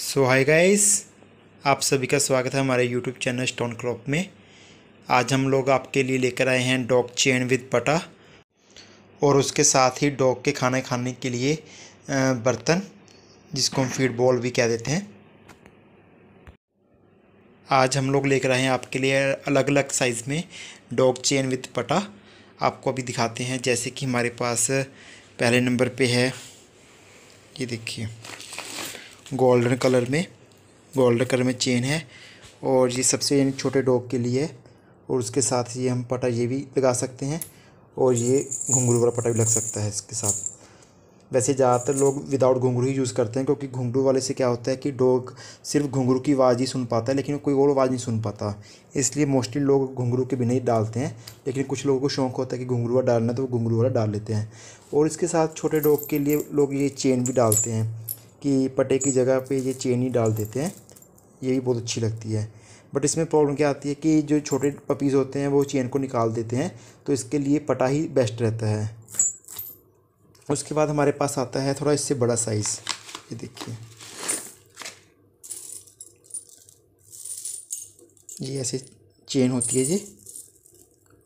सो hi guys आप सभी का स्वागत है हमारे यूट्यूब चैनल स्टोन क्रॉप में आज हम लोग आपके लिए लेकर आए हैं डॉग चेन विद पटा और उसके साथ ही डॉग के खाना खाने के लिए बर्तन जिसको हम फीड बॉल भी कह देते हैं आज हम लोग लेकर आए हैं आपके लिए अलग अलग साइज़ में डॉग चेन विद पटा आपको अभी दिखाते हैं जैसे कि हमारे पास पहले नंबर पर है ये देखिए गोल्डन कलर में गोल्डन कलर में चेन है और ये सबसे इन छोटे डॉग के लिए है और उसके साथ ये हम पटा ये भी लगा सकते हैं और ये घुंघरू वाला पटा भी लग सकता है इसके साथ वैसे ज़्यादातर लोग विदाउट घुंघरू ही यूज़ करते हैं क्योंकि घुंघरू वाले से क्या होता है कि डॉग सिर्फ घुंघरू की आवाज़ ही सुन पाता है लेकिन कोई और आवाज़ नहीं सुन पाता इसलिए मोस्टली लोग घुंघरू के बिना ही डालते हैं लेकिन कुछ लोगों को शौक होता है कि घुंघरू वाला डालना तो वो घुंघरू वाला डाल लेते हैं और इसके साथ छोटे डॉग के लिए लोग ये चेन भी डालते हैं कि पटे की जगह पे ये चेन ही डाल देते हैं ये भी बहुत अच्छी लगती है बट इसमें प्रॉब्लम क्या आती है कि जो छोटे पपीज़ होते हैं वो चेन को निकाल देते हैं तो इसके लिए पटा ही बेस्ट रहता है उसके बाद हमारे पास आता है थोड़ा इससे बड़ा साइज़ ये देखिए ये ऐसे चेन होती है जी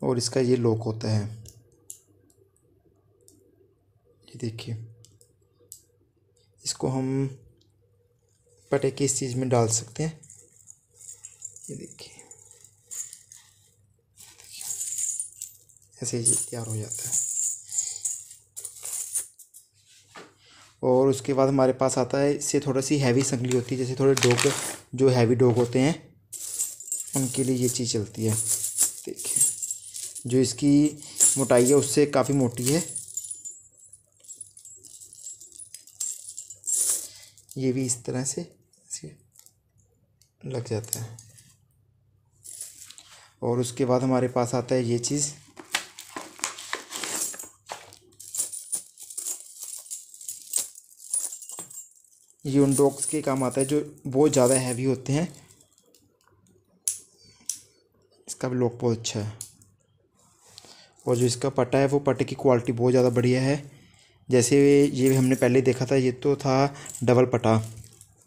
और इसका ये लॉक होता है ये देखिए इसको हम पटे के इस चीज़ में डाल सकते हैं ये देखिए ऐसे ही तैयार हो जाता है और उसके बाद हमारे पास आता है इससे थोड़ा सी हैवी संगली होती है जैसे थोड़े डोग जो हैवी डोग होते हैं उनके लिए ये चीज़ चलती है देखिए जो इसकी मोटाई है उससे काफ़ी मोटी है ये भी इस तरह से लग जाता है और उसके बाद हमारे पास आता है ये चीज़ ये उन डॉक्स के काम आता है जो बहुत ज़्यादा हैवी होते हैं इसका भी लॉक बहुत अच्छा है और जो इसका पट्टा है वो पट्टे की क्वालिटी बहुत ज़्यादा बढ़िया है जैसे ये भी हमने पहले देखा था ये तो था डबल पटा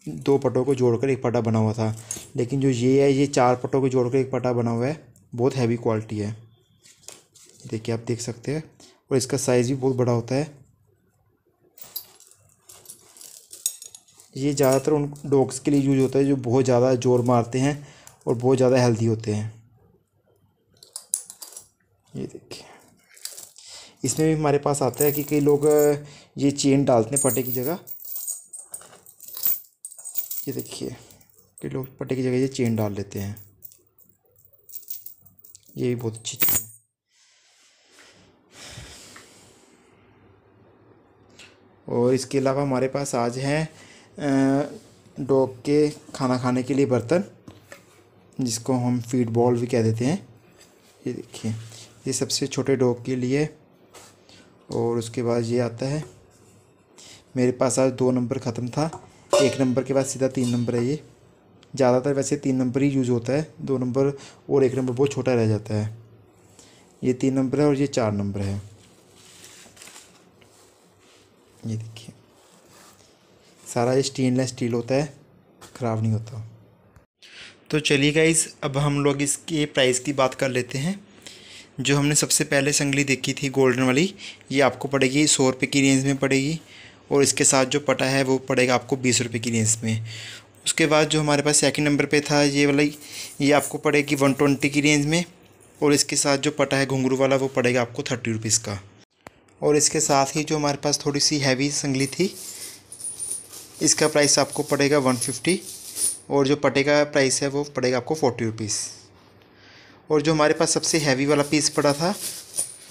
दो पटों को जोड़कर एक पटा बना हुआ था लेकिन जो ये है ये चार पटों को जोड़कर एक पटा बना हुआ है बहुत हैवी क्वालिटी है देखिए आप देख सकते हैं और इसका साइज़ भी बहुत बड़ा होता है ये ज़्यादातर उन डॉग्स के लिए यूज होता है जो बहुत ज़्यादा जोर मारते हैं और बहुत ज़्यादा हेल्दी होते हैं ये देखिए इसमें भी हमारे पास आता है कि कई लोग ये चेन डालते हैं पटे की जगह ये देखिए कई लोग पटे की जगह ये चेन डाल लेते हैं ये भी बहुत अच्छी चीज़ है और इसके अलावा हमारे पास आज हैं डॉग के खाना खाने के लिए बर्तन जिसको हम फीड बॉल भी कह देते हैं ये देखिए ये सबसे छोटे डॉग के लिए और उसके बाद ये आता है मेरे पास आज दो नंबर ख़त्म था एक नंबर के बाद सीधा तीन नंबर है ये ज़्यादातर वैसे तीन नंबर ही यूज़ होता है दो नंबर और एक नंबर बहुत छोटा रह जाता है ये तीन नंबर है और ये चार नंबर है ये देखिए सारा ये स्टेनलेस स्टील होता है ख़राब नहीं होता तो चलिए गाइज अब हम लोग इसके प्राइस की बात कर लेते हैं जो हमने सबसे पहले संगली देखी थी गोल्डन वाली ये आपको पड़ेगी सौ रुपये की रेंज में पड़ेगी और इसके साथ जो पटा है वो पड़ेगा आपको बीस रुपये की रेंज में उसके बाद जो हमारे पास सेकंड नंबर पे था ये वाला ये आपको पड़ेगी वन ट्वेंटी की रेंज में और इसके साथ जो पटा है घुंगरू वाला वो पड़ेगा आपको थर्टी रुपीज़ का और इसके साथ ही जो हमारे पास थोड़ी सी हैवी संगली थी इसका प्राइस आपको पड़ेगा वन फिफ्टी और जो पटे का प्राइस है वो पड़ेगा आपको फोर्टी रुपीज़ और जो हमारे पास सबसे हैवी वाला पीस पड़ा था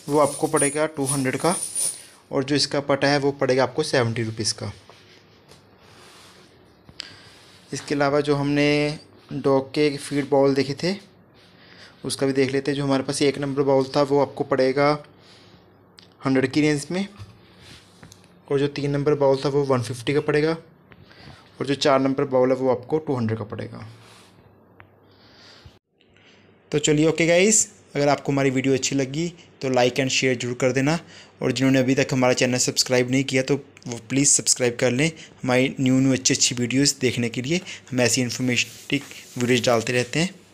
वो आपको पड़ेगा टू हंड्रेड का और जो इसका पटा है वो पड़ेगा आपको सेवेंटी रुपीज़ का इसके अलावा जो हमने डॉग के फीड बाउल देखे थे उसका भी देख लेते हैं जो हमारे पास एक नंबर बाउल था वो आपको पड़ेगा हंड्रेड की रेंज में और जो तीन नंबर बाउल था वो वन फिफ्टी का पड़ेगा और जो चार नंबर बाउल है वो आपको टू हंड्रेड का पड़ेगा तो चलिए ओके गाइस अगर आपको हमारी वीडियो अच्छी लगी तो लाइक एंड शेयर जरूर कर देना और जिन्होंने अभी तक हमारा चैनल सब्सक्राइब नहीं किया तो वो प्लीज़ सब्सक्राइब कर लें हमारी न्यू न्यू अच्छी अच्छी वीडियोज़ देखने के लिए हम ऐसी इन्फॉर्मेटिव वीडियोज डालते रहते हैं